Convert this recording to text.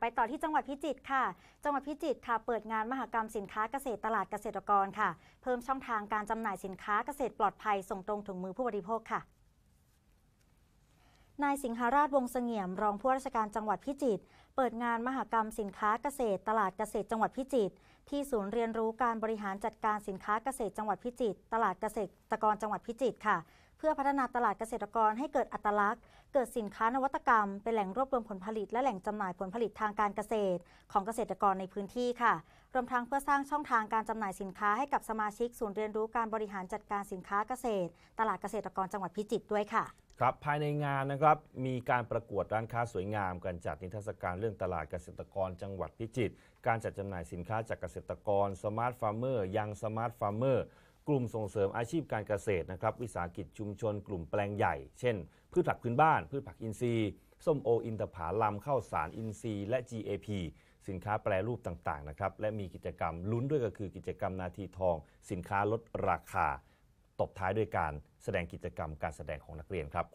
ไปต่อที่จังหวัดพิจิตรค่ะ จังหวัดพิจิตรค่ะเปิดงานมหกรรมสินค้าเกษตรตลาดเกษตรกรค่ะ เพิ่มช่องทางการจำหน่ายสินค้าเกษตรปลอดภัย ส่งตรงถึงมือผู้บริโภคค่ะ นายสิงหาราชวงเสงี่ยม รองผู้ราชการจังหวัดพิจิตรเปิดงานมหกรรมสินค้าเกษตรตลาดเกษตร จังหวัดพิจิตรที่ศูนย์เรียนรู้การบริหารจัดการสินค้าเกษตร จังหวัดพิจิตรตลาดเกษตรตกรจังหวัดพิจิตรค่ะเพื่อพัฒนาตลาดเกษตรกรให้เกิดอัตลักษณ์ เกิดสินค้านวัตกรรม เป็นแหล่งรวบรวมผลผลิต และแหล่งจำหน่ายผลผลิตทางการเกษตรของเกษตรกรในพื้นที่ค่ะรวมทั้งเพื่อสร้างช่องทางการจำหน่ายสินค้าให้กับสมาชิกศูนย์เรียนรู้การบริหารจัดการสินค้าเกษตร ตลาดเกษตรกรจังหวัดพิจิตรด้วยค่ะ ครับภายในงานนะครับมีการประกวดร้านค้าสวยงามการจัดนิทรรศการเรื่องตลาดเกษตรกรจังหวัดพิจิตร การจัดจำหน่ายสินค้าจากเกษตรกรสมาร์ทฟาร์มเมอร์ยังสมาร์ทฟาร์มเมอร์กลุ่มส่งเสริมอาชีพการเกษตรนะครับวิสาหกิจชุมชนกลุ่มแปลงใหญ่ เช่น พืชผักพื้นบ้าน พืชผักอินทรีย์ส้มโออินทผาลัมข้าวสารอินทรีย์และ GAP สินค้าแปรรูปต่างๆนะครับและมีกิจกรรมลุ้นด้วยก็คือกิจกรรมนาทีทอง สินค้าลดราคาตบท้ายด้วยการแสดงกิจกรรมการแสดงของนักเรียนครับ